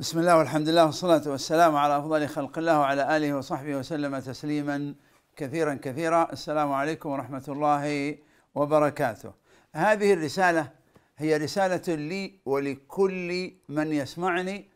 بسم الله والحمد لله والصلاة والسلام على أفضل خلق الله وعلى آله وصحبه وسلم تسليما كثيرا كثيرا السلام عليكم ورحمة الله وبركاته هذه الرسالة هي رسالة لي ولكل من يسمعني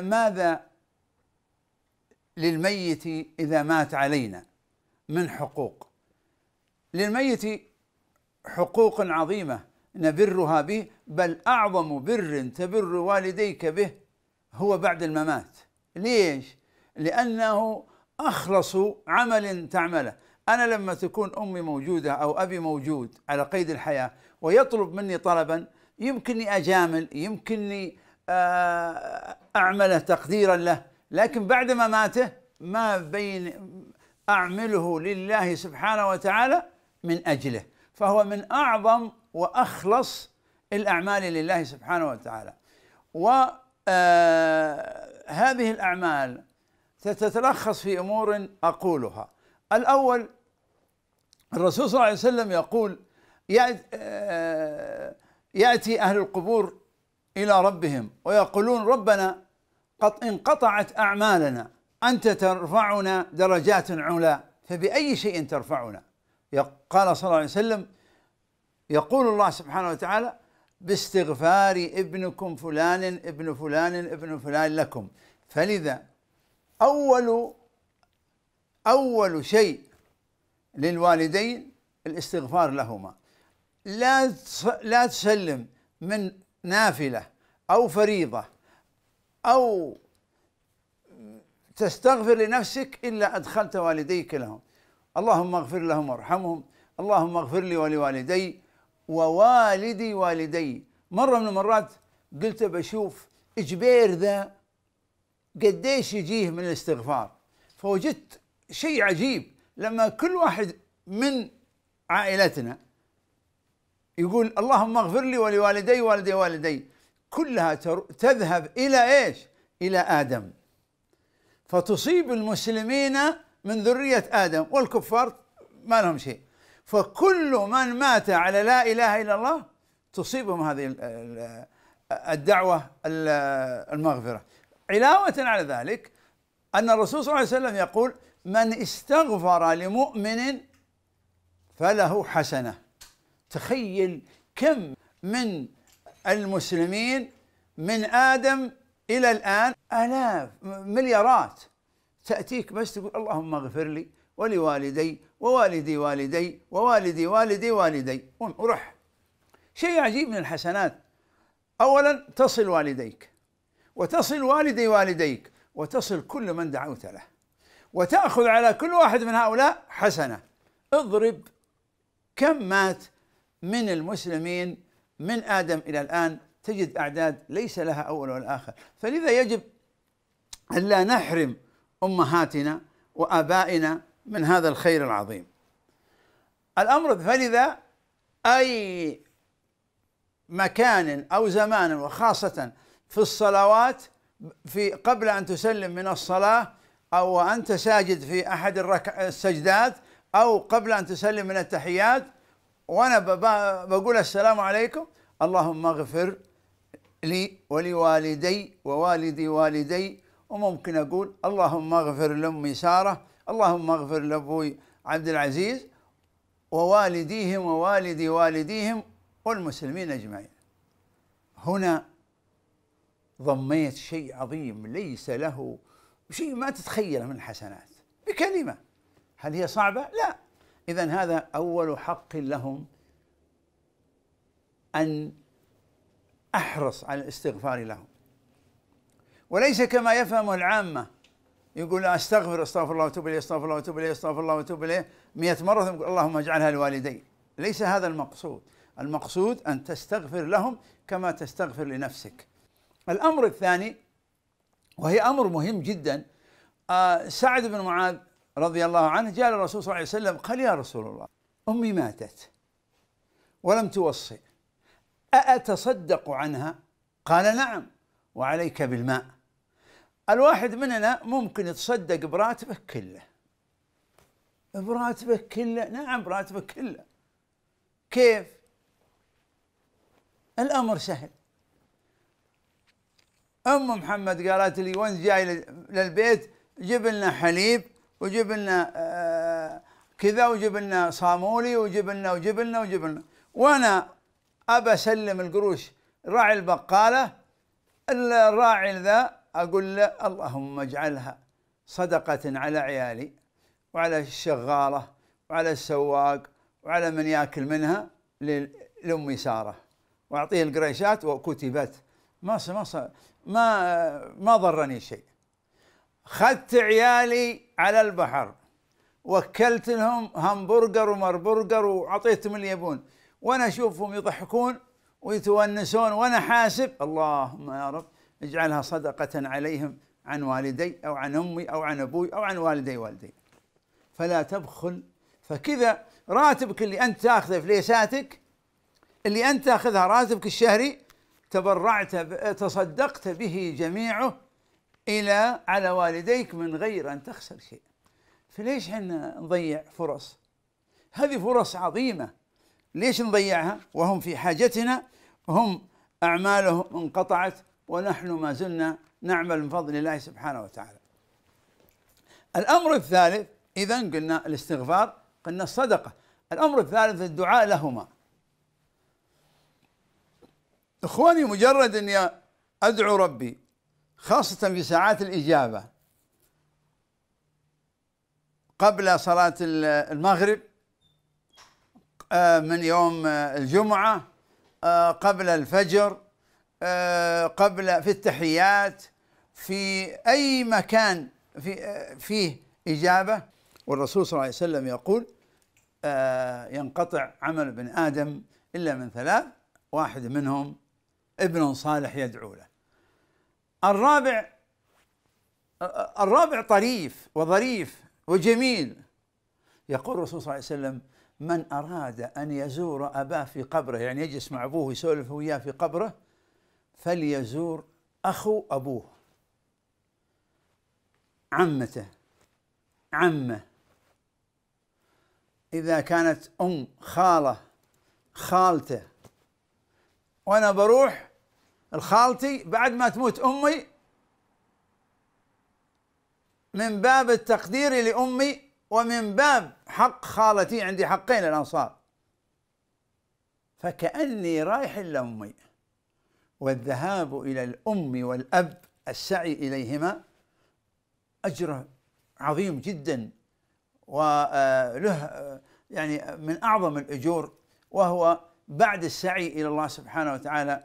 ماذا للميت إذا مات علينا من حقوق للميت حقوق عظيمة نبرها به بل أعظم بر تبر والديك به هو بعد الممات ليش؟ لأنه أخلص عمل تعمله أنا لما تكون أمي موجودة أو أبي موجود على قيد الحياة ويطلب مني طلبا يمكنني أجامل يمكنني آه، أعمله تقديرا له لكن بعد مماته ما, ما بين أعمله لله سبحانه وتعالى من أجله فهو من أعظم وأخلص الأعمال لله سبحانه وتعالى و آه، هذه الأعمال تتلخص في أمور أقولها الأول الرسول صلى الله عليه وسلم يقول آه، يأتي أهل القبور إلى ربهم ويقولون ربنا قد انقطعت أعمالنا أنت ترفعنا درجات علا فبأي شيء ترفعنا قال صلى الله عليه وسلم يقول الله سبحانه وتعالى باستغفار ابنكم فلان ابن فلان ابن فلان لكم فلذا أول أول شيء للوالدين الاستغفار لهما لا لا تسلم من نافلة أو فريضة أو تستغفر لنفسك إلا أدخلت والديك لهم اللهم اغفر لهم وارحمهم اللهم اغفر لي ولوالدي ووالدي والدي مرة من المرات قلت بشوف إجبير ذا قديش يجيه من الاستغفار فوجدت شيء عجيب لما كل واحد من عائلتنا يقول اللهم اغفر لي ولوالدي والدي والدي كلها تذهب الى ايش؟ الى ادم فتصيب المسلمين من ذريه ادم والكفار ما لهم شيء فكل من مات على لا اله الا الله تصيبهم هذه الدعوه المغفره علاوه على ذلك ان الرسول صلى الله عليه وسلم يقول من استغفر لمؤمن فله حسنه تخيل كم من المسلمين من ادم الى الان الاف مليارات تاتيك بس تقول اللهم اغفر لي ولوالدي ووالدي والدي ووالدي والدي والدي وروح شيء عجيب من الحسنات أولا تصل والديك وتصل والدي والديك وتصل كل من دعوت له وتأخذ على كل واحد من هؤلاء حسنة اضرب كم مات من المسلمين من آدم إلى الآن تجد أعداد ليس لها أول ولا آخر فلذا يجب ألا نحرم أمهاتنا وآبائنا من هذا الخير العظيم الأمر فلذا أي مكان أو زمان وخاصة في الصلوات في قبل أن تسلم من الصلاة أو وأنت ساجد في أحد السجدات أو قبل أن تسلم من التحيات وأنا بقول السلام عليكم اللهم اغفر لي ولوالدي ووالدي والدي وممكن أقول اللهم اغفر لأمي سارة اللهم اغفر لابوي عبد العزيز ووالديهم ووالدي والديهم والمسلمين اجمعين. هنا ضميت شيء عظيم ليس له شيء ما تتخيله من الحسنات بكلمه هل هي صعبه؟ لا اذا هذا اول حق لهم ان احرص على الاستغفار لهم وليس كما يفهمه العامه يقول استغفر استغفر الله وتوب اليه استغفر الله وتوب اليه استغفر الله وتوب اليه 100 مره ثم يقول اللهم اجعلها لوالدي ليس هذا المقصود المقصود ان تستغفر لهم كما تستغفر لنفسك الامر الثاني وهي امر مهم جدا آه، سعد بن معاذ رضي الله عنه جاء للرسول صلى الله عليه وسلم قال يا رسول الله امي ماتت ولم توصي أأتصدق عنها؟ قال نعم وعليك بالماء الواحد مننا ممكن يتصدق براتبه كله براتبه كله نعم براتبه كله كيف الامر سهل ام محمد قالت لي وانت جاي للبيت جيب لنا حليب وجيب لنا آه، كذا وجيب لنا صامولي وجيب لنا وجيب لنا وجيب لنا وانا ابى اسلم القروش راعي البقاله الراعي ذا اقول له اللهم اجعلها صدقه على عيالي وعلى الشغاله وعلى السواق وعلى من ياكل منها لامي ساره واعطيه القريشات وكتبت ما ما ما ما ضرني شيء خدت عيالي على البحر وكلت لهم همبرجر ومربرجر واعطيتهم اللي يبون وانا اشوفهم يضحكون ويتونسون وانا حاسب اللهم يا رب اجعلها صدقة عليهم عن والدي أو عن أمي أو عن أبوي أو عن والدي والدي فلا تبخل فكذا راتبك اللي أنت تاخذه في ليساتك اللي أنت تاخذها راتبك الشهري تبرعت تصدقت به جميعه إلى على والديك من غير أن تخسر شيء فليش احنا نضيع فرص هذه فرص عظيمة ليش نضيعها وهم في حاجتنا هم أعمالهم انقطعت ونحن ما زلنا نعمل من فضل الله سبحانه وتعالى الأمر الثالث إذا قلنا الاستغفار قلنا الصدقة الأمر الثالث الدعاء لهما إخواني مجرد أني أدعو ربي خاصة في ساعات الإجابة قبل صلاة المغرب آه، من يوم آه، الجمعة آه، قبل الفجر آه، قبل في التحيات في أي مكان في آه، فيه إجابة والرسول صلى الله عليه وسلم يقول آه، ينقطع عمل ابن آدم إلا من ثلاث واحد منهم ابن صالح يدعو له الرابع الرابع طريف وظريف وجميل يقول الرسول صلى الله عليه وسلم من أراد أن يزور أباه في قبره يعني يجلس مع أبوه ويسولف وياه في قبره فليزور أخو أبوه عمته عمه إذا كانت أم خالة خالته وأنا بروح لخالتي بعد ما تموت أمي من باب التقدير لأمي ومن باب حق خالتي عندي حقين الأنصار فكأني رايح لأمي والذهاب إلى الأم والأب السعي إليهما أجر عظيم جدا وله يعني من أعظم الأجور وهو بعد السعي إلى الله سبحانه وتعالى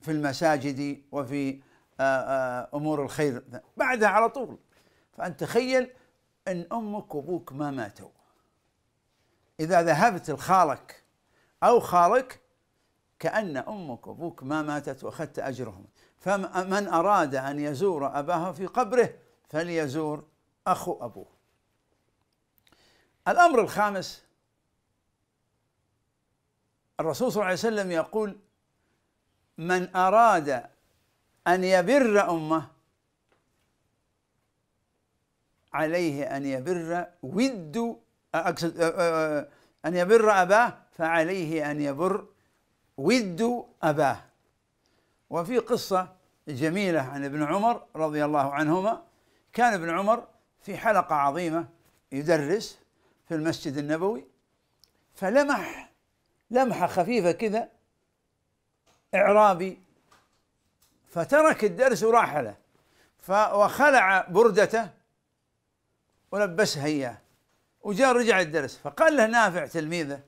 في المساجد وفي آه، آه، أمور الخير بعدها على طول فأنت تخيل أن أمك وأبوك ما ماتوا إذا ذهبت لخالك أو خالك كأن أمك وأبوك ما ماتت وأخذت أجرهم فمن أراد أن يزور أباه في قبره فليزور أخو أبوه الأمر الخامس الرسول صلى الله عليه وسلم يقول من أراد أن يبر أمه عليه أن يبر ود أقصد أه، أه، أه، أن يبر أباه فعليه أن يبر ود أباه وفي قصة جميلة عن ابن عمر رضي الله عنهما كان ابن عمر في حلقة عظيمة يدرس في المسجد النبوي فلمح لمحة خفيفة كذا إعرابي فترك الدرس وراح له وخلع بردته ولبسها إياه وجاء رجع الدرس فقال له نافع تلميذه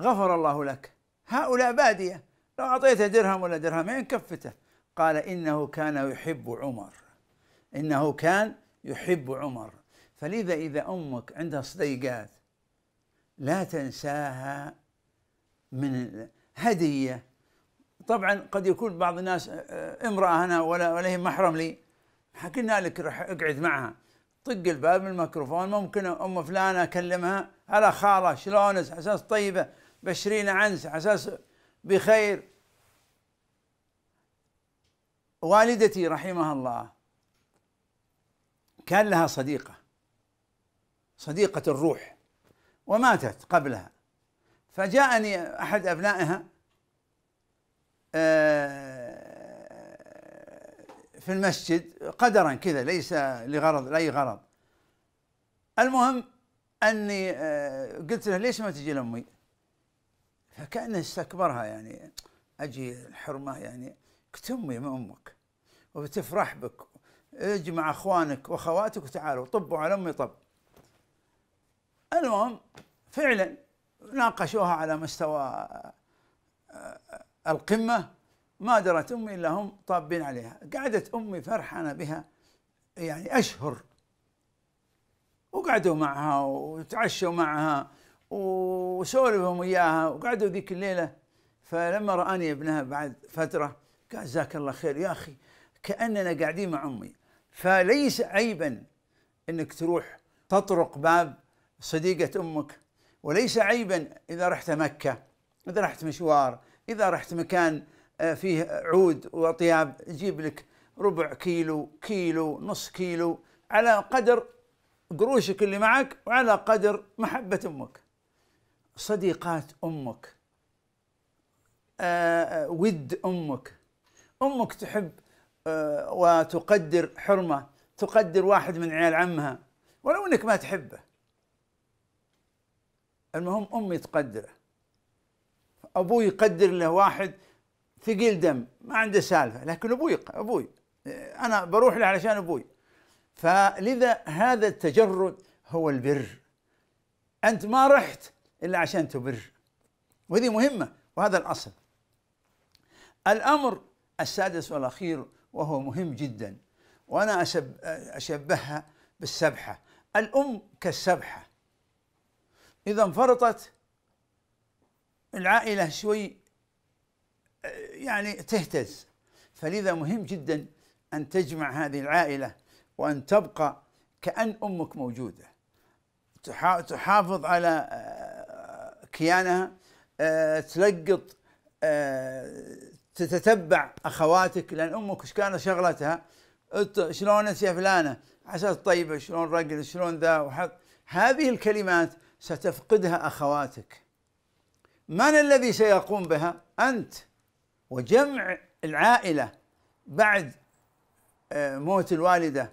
غفر الله لك هؤلاء بادية لو أعطيته درهم ولا درهمين كفته قال إنه كان يحب عمر إنه كان يحب عمر فلذا إذا أمك عندها صديقات لا تنساها من هدية طبعا قد يكون بعض الناس آه، امرأة هنا ولا ولا هي محرم لي حكينا لك رح اقعد معها طق الباب من الميكروفون ممكن أم فلانة أكلمها هلا خالة شلونك أساس طيبة بشرينا عنس على أساس بخير والدتي رحمها الله كان لها صديقة صديقة الروح وماتت قبلها فجاءني أحد أبنائها آه، في المسجد قدرا كذا ليس لغرض لأي غرض المهم أني آه، قلت له ليش ما تجي لأمي فكأنه استكبرها يعني أجي الحرمة يعني قلت أمي أمك وبتفرح بك اجمع أخوانك وأخواتك وتعالوا طبوا على أمي طب المهم فعلا ناقشوها على مستوى آه، القمة ما درت أمي إلا هم طابين عليها قعدت أمي فرحانة بها يعني أشهر وقعدوا معها وتعشوا معها وسولفهم اياها وقعدوا ذيك الليله فلما راني ابنها بعد فتره قال جزاك الله خير يا اخي كاننا قاعدين مع امي فليس عيبا انك تروح تطرق باب صديقه امك وليس عيبا اذا رحت مكه اذا رحت مشوار اذا رحت مكان آه، فيه عود واطياب جيب لك ربع كيلو كيلو نص كيلو على قدر قروشك اللي معك وعلى قدر محبه امك صديقات امك آه، ود امك امك تحب آه، وتقدر حرمه تقدر واحد من عيال عمها ولو انك ما تحبه المهم امي تقدره ابوي يقدر له واحد ثقيل دم ما عنده سالفه لكن ابوي ابوي آه، انا بروح له علشان ابوي فلذا هذا التجرد هو البر انت ما رحت إلا عشان تبر وهذه مهمة وهذا الأصل الأمر السادس والأخير وهو مهم جدا وأنا أشبهها بالسبحة الأم كالسبحة إذا انفرطت العائلة شوي يعني تهتز فلذا مهم جدا أن تجمع هذه العائلة وأن تبقى كأن أمك موجودة تحافظ على كيانها آه، تلقط آه، تتتبع اخواتك لان امك ايش كانت شغلتها شلون يا فلانه عساس طيبه شلون رجل شلون ذا وحط هذه الكلمات ستفقدها اخواتك من الذي سيقوم بها انت وجمع العائله بعد آه، موت الوالده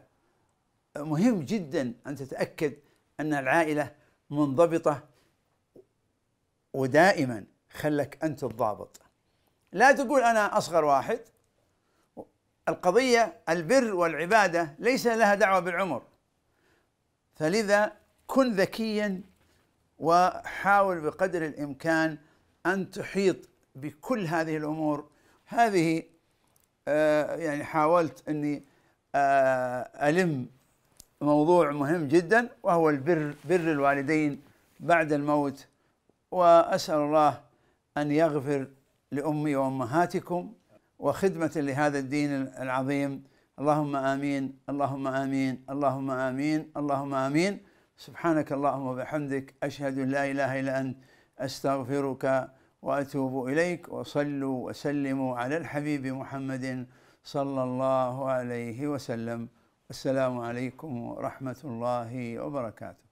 مهم جدا ان تتاكد ان العائله منضبطه ودائما خلك انت الضابط لا تقول انا اصغر واحد القضيه البر والعباده ليس لها دعوه بالعمر فلذا كن ذكيا وحاول بقدر الامكان ان تحيط بكل هذه الامور هذه آه، يعني حاولت اني آه، الم موضوع مهم جدا وهو البر بر الوالدين بعد الموت وأسأل الله أن يغفر لأمي وأمهاتكم وخدمة لهذا الدين العظيم اللهم آمين اللهم آمين اللهم آمين اللهم آمين سبحانك اللهم وبحمدك أشهد أن لا إله إلا أنت أستغفرك وأتوب إليك وصلوا وسلموا على الحبيب محمد صلى الله عليه وسلم السلام عليكم ورحمة الله وبركاته